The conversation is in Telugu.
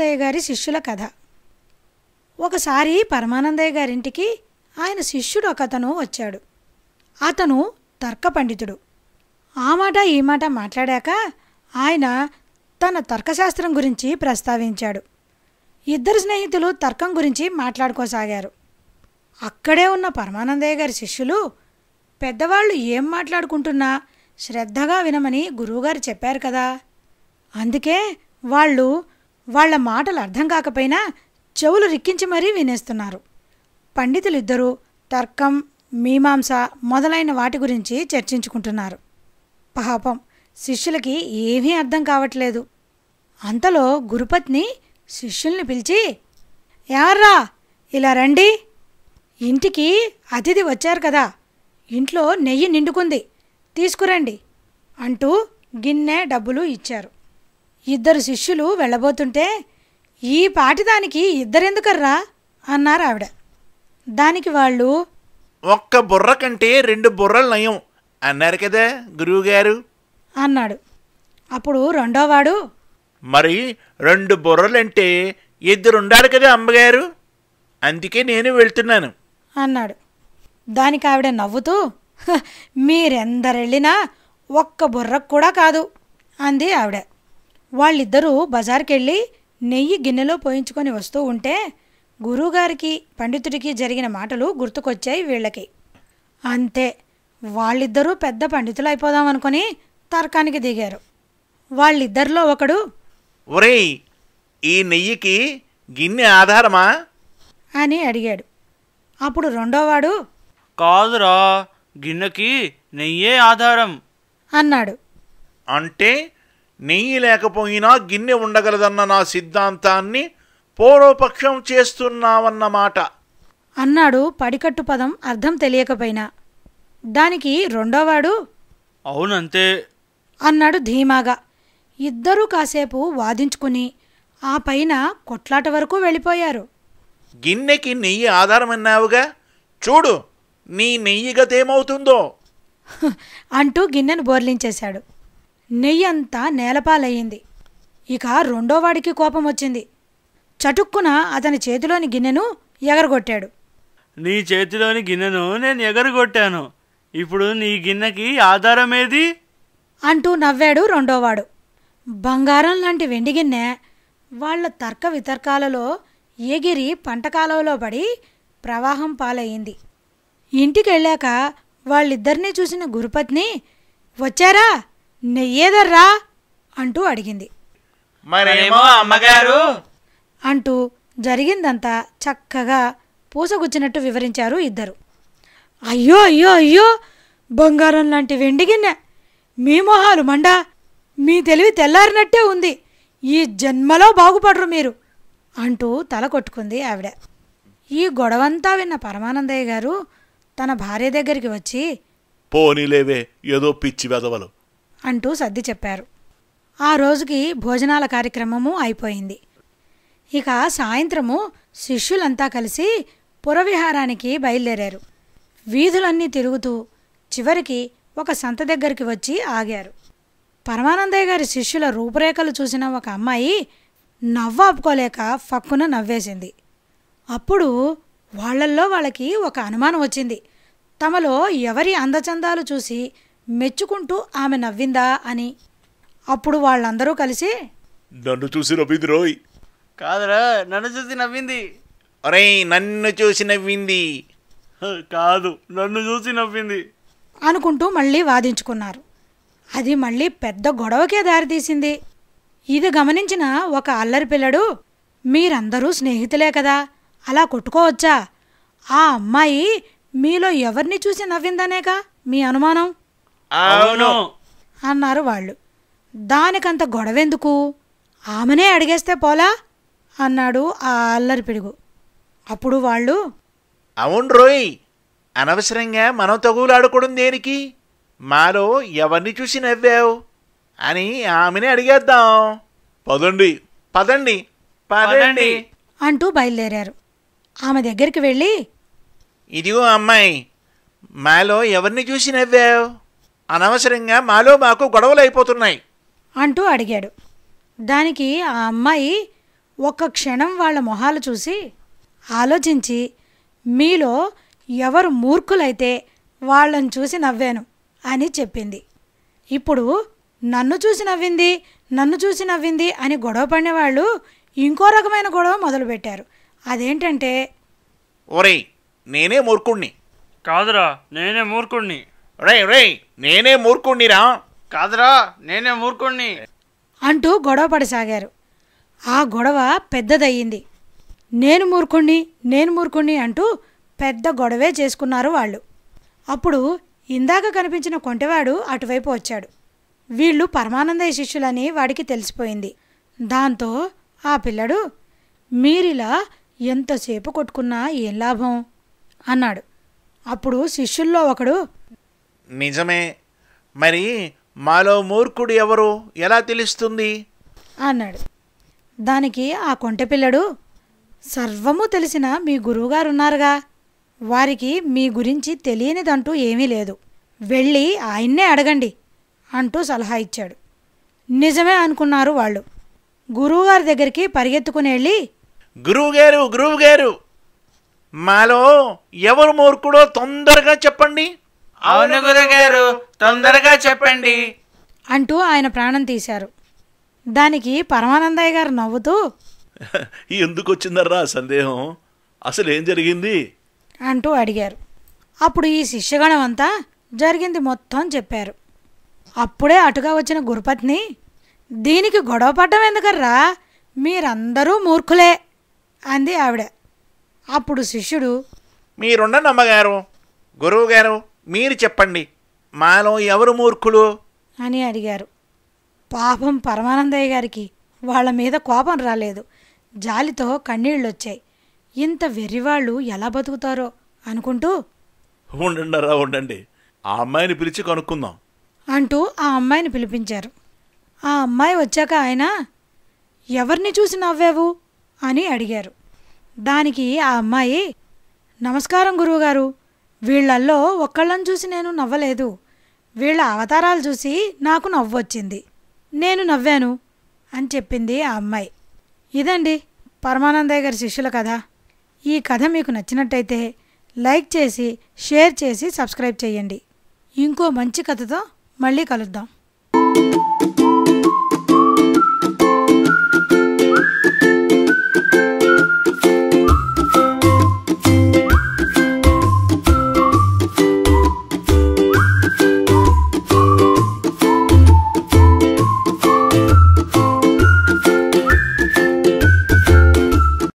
పరమానందయ్య గారి శిష్యుల కథ ఒకసారి పరమానందయ్య గారింటికి ఆయన శిష్యుడు ఒకతను వచ్చాడు అతను తర్క పండితుడు ఆ మాట ఈ మాట మాట్లాడాక ఆయన తన తర్కశాస్త్రం గురించి ప్రస్తావించాడు ఇద్దరు స్నేహితులు తర్కం గురించి మాట్లాడుకోసాగారు అక్కడే ఉన్న పరమానందయ్య గారి శిష్యులు పెద్దవాళ్ళు ఏం మాట్లాడుకుంటున్నా శ్రద్ధగా వినమని గురువుగారు చెప్పారు కదా అందుకే వాళ్ళు వాళ్ల మాటలు అర్థం కాకపోయినా చెవులు రిక్కించి మరీ వినేస్తున్నారు పండితులిద్దరూ తర్కం మీమాంస మొదలైన వాటి గురించి చర్చించుకుంటున్నారు పాపం శిష్యులకి ఏమీ అర్థం కావట్లేదు అంతలో గురుపత్ని శిష్యుల్ని పిలిచి ఎవర్రా ఇలా రండి ఇంటికి అతిథి వచ్చారు కదా ఇంట్లో నెయ్యి నిండుకుంది తీసుకురండి అంటూ గిన్నె డబ్బులు ఇచ్చారు ఇద్దరు శిష్యులు వెళ్ళబోతుంటే ఈ పాటిదానికి ఇద్దరెందుకర్రా అన్నారు ఆవిడ దానికి వాళ్ళు ఒక్క బుర్ర కంటే రెండు బుర్రలు నయం అన్నారు కదా గురువుగారు అన్నాడు అప్పుడు రెండోవాడు మరి రెండు బుర్రలంటే ఇద్దరుండారు కదా అమ్మగారు అందుకే నేను వెళ్తున్నాను అన్నాడు దానికి ఆవిడ నవ్వుతూ మీరెందరెళ్ళినా ఒక్క బుర్రకు కూడా కాదు అంది ఆవిడ వాళ్ళిద్దరూ బజార్కెళ్ళి నెయ్యి గిన్నెలో పోయించుకొని వస్తూ ఉంటే గురువుగారికి పండితుడికి జరిగిన మాటలు గుర్తుకొచ్చాయి వీళ్ళకి అంతే వాళ్ళిద్దరూ పెద్ద పండితులు అయిపోదామనుకొని తర్కానికి దిగారు వాళ్ళిద్దరిలో ఒకడు ఒరే ఈ నెయ్యికి గిన్నె ఆధారమా అని అడిగాడు అప్పుడు రెండోవాడు కాదురా గిన్నెకి నెయ్యే ఆధారం అన్నాడు అంటే నెయ్యి లేకపోయినా గిన్నె ఉండగలదన్న నా సిద్ధాంతాన్ని పూర్వపక్షం చేస్తున్నావన్నమాట అన్నాడు పడికట్టు పదం అర్థం తెలియకపోయినా దానికి రెండోవాడు అవునంతే అన్నాడు ధీమాగా ఇద్దరూ కాసేపు వాదించుకుని ఆ పైన కొట్లాట వరకు వెళ్ళిపోయారు గిన్నెకి నెయ్యి ఆధారమన్నావుగా చూడు నీ నెయ్యిగతేమవుతుందో అంటూ గిన్నెను బోర్లించేశాడు నెయ్యంతా నేలపాలయ్యింది ఇక రెండోవాడికి కోపం వచ్చింది చటుక్కున అతని చేతిలోని గిన్నెను ఎగరగొట్టాడు నీ చేతిలోని గిన్నెను నేను ఎగరగొట్టాను ఇప్పుడు నీ గిన్నెకి ఆధారమేది అంటూ నవ్వాడు రెండోవాడు బంగారం లాంటి వెండి గిన్నె వాళ్ల తర్క వితర్కాలలో ఎగిరి పంటకాలంలో పడి ప్రవాహం పాలయ్యింది ఇంటికెళ్ళాక వాళ్ళిద్దరినీ చూసిన గురుపత్ని వచ్చారా నెయ్యేదర్రా అంటూ అడిగింది మరేమో అమ్మగారు అంటూ జరిగిందంతా చక్కగా పూసగుచ్చినట్టు వివరించారు ఇద్దరు అయ్యో అయ్యో అయ్యో బంగారం లాంటి వెండి గిన్నె మీ మొహాలు మండా మీ తెలివి తెల్లారినట్టే ఉంది ఈ జన్మలో బాగుపడరు మీరు అంటూ తల కొట్టుకుంది ఆవిడ ఈ గొడవంతా విన్న పరమానందయ్య గారు తన భార్య దగ్గరికి వచ్చి పోనీలేవే ఏదో పిచ్చి వెదవలు అంటూ సర్ది చెప్పారు ఆ రోజుకి భోజనాల కార్యక్రమము అయిపోయింది ఇక సాయంత్రము శిష్యులంతా కలిసి పురవిహారానికి బయలుదేరారు వీధులన్నీ తిరుగుతూ చివరికి ఒక సంత దగ్గరికి వచ్చి ఆగారు పరమానందయ్య గారి శిష్యుల రూపురేఖలు చూసిన ఒక అమ్మాయి నవ్వాపుకోలేక ఫక్కున నవ్వేసింది అప్పుడు వాళ్ళల్లో వాళ్ళకి ఒక అనుమానం వచ్చింది తమలో ఎవరి అందచందాలు చూసి మెచ్చుకుంటూ ఆమె నవ్విందా అని అప్పుడు వాళ్ళందరూ కలిసి నన్ను చూసి నవ్వింది రోయ్ కాదురా నన్ను చూసి నవ్వింది అరే నన్ను చూసి నవ్వింది కాదు నన్ను చూసి నవ్వింది అనుకుంటూ మళ్ళీ వాదించుకున్నారు అది మళ్ళీ పెద్ద గొడవకే దారితీసింది ఇది గమనించిన ఒక అల్లరి పిల్లడు మీరందరూ స్నేహితులే కదా అలా కొట్టుకోవచ్చా ఆ అమ్మాయి మీలో ఎవరిని చూసి నవ్విందనేగా మీ అనుమానం అవును అన్నారు వాళ్ళు దానికంత గొడవెందుకు ఆమెనే అడిగేస్తే పోలా అన్నాడు ఆ అల్లరి పిడుగు అప్పుడు వాళ్ళు అవును రోయ్ అనవసరంగా మనం తగులాడుకోవడం దేనికి మాలో ఎవరిని చూసి నవ్వావు అని ఆమెనే అడిగేద్దాం పదండి పదండి పదండి అంటూ బయలుదేరారు ఆమె దగ్గరికి వెళ్ళి ఇదిగో అమ్మాయి మాలో ఎవరిని చూసి నవ్వావు అనవసరంగా మాలో మాకు గొడవలు అయిపోతున్నాయి అంటూ అడిగాడు దానికి ఆ అమ్మాయి ఒక్క క్షణం వాళ్ళ మొహాలు చూసి ఆలోచించి మీలో ఎవరు మూర్ఖులైతే వాళ్ళని చూసి నవ్వాను అని చెప్పింది ఇప్పుడు నన్ను చూసి నవ్వింది నన్ను చూసి నవ్వింది అని గొడవ పడినవాళ్ళు ఇంకో రకమైన గొడవ మొదలుపెట్టారు అదేంటంటే ఒరే నేనే మూర్ఖుణ్ణి కాదురా నేనే మూర్ఖుణ్ణి రై రై నేనే మూర్ఖుణ్ణిరా కాదురా నేనే మూర్ఖుణ్ణి అంటూ గొడవ పడసాగారు ఆ గొడవ పెద్దదయ్యింది నేను మూర్ఖుణ్ణి నేను మూర్ఖుణ్ణి అంటూ పెద్ద గొడవే చేసుకున్నారు వాళ్ళు అప్పుడు ఇందాక కనిపించిన కొంటెవాడు అటువైపు వచ్చాడు వీళ్ళు పరమానందయ్య శిష్యులని వాడికి తెలిసిపోయింది దాంతో ఆ పిల్లడు మీరిలా ఎంతసేపు కొట్టుకున్నా ఏం లాభం అన్నాడు అప్పుడు శిష్యుల్లో ఒకడు నిజమే మరి మాలో మూర్ఖుడు ఎవరు ఎలా తెలుస్తుంది అన్నాడు దానికి ఆ పిల్లడు సర్వము తెలిసిన మీ గురువుగారు ఉన్నారుగా వారికి మీ గురించి తెలియనిదంటూ ఏమీ లేదు వెళ్ళి ఆయన్నే అడగండి అంటూ సలహా ఇచ్చాడు నిజమే అనుకున్నారు వాళ్ళు గురువుగారి దగ్గరికి పరిగెత్తుకుని వెళ్ళి గురువుగారు గురువుగారు మాలో ఎవరు మూర్ఖుడో తొందరగా చెప్పండి అవును గురుగారు తొందరగా చెప్పండి అంటూ ఆయన ప్రాణం తీశారు దానికి పరమానందయ్య గారు నవ్వుతూ ఎందుకు వచ్చిందర్రా సందేహం అసలు ఏం జరిగింది అంటూ అడిగారు అప్పుడు ఈ శిష్యగణం అంతా జరిగింది మొత్తం చెప్పారు అప్పుడే అటుగా వచ్చిన గురుపత్ని దీనికి గొడవ పడ్డం ఎందుకర్రా మీరందరూ మూర్ఖులే అంది ఆవిడ అప్పుడు శిష్యుడు మీరుండ నమ్మగారు గురువు గారు మీరు చెప్పండి మాలో ఎవరు మూర్ఖులు అని అడిగారు పాపం పరమానందయ్య గారికి వాళ్ళ మీద కోపం రాలేదు జాలితో కన్నీళ్ళొచ్చాయి ఇంత వెర్రివాళ్ళు ఎలా బతుకుతారో అనుకుంటూ ఉండండరా ఉండండి ఆ అమ్మాయిని పిలిచి కనుక్కుందాం అంటూ ఆ అమ్మాయిని పిలిపించారు ఆ అమ్మాయి వచ్చాక ఆయన ఎవరిని చూసి నవ్వావు అని అడిగారు దానికి ఆ అమ్మాయి నమస్కారం గురువుగారు వీళ్లల్లో ఒక్కళ్ళని చూసి నేను నవ్వలేదు వీళ్ళ అవతారాలు చూసి నాకు నవ్వొచ్చింది నేను నవ్వాను అని చెప్పింది ఆ అమ్మాయి ఇదండి పరమానందయ్య గారి శిష్యుల కథ ఈ కథ మీకు నచ్చినట్టయితే లైక్ చేసి షేర్ చేసి సబ్స్క్రైబ్ చేయండి ఇంకో మంచి కథతో మళ్ళీ కలుద్దాం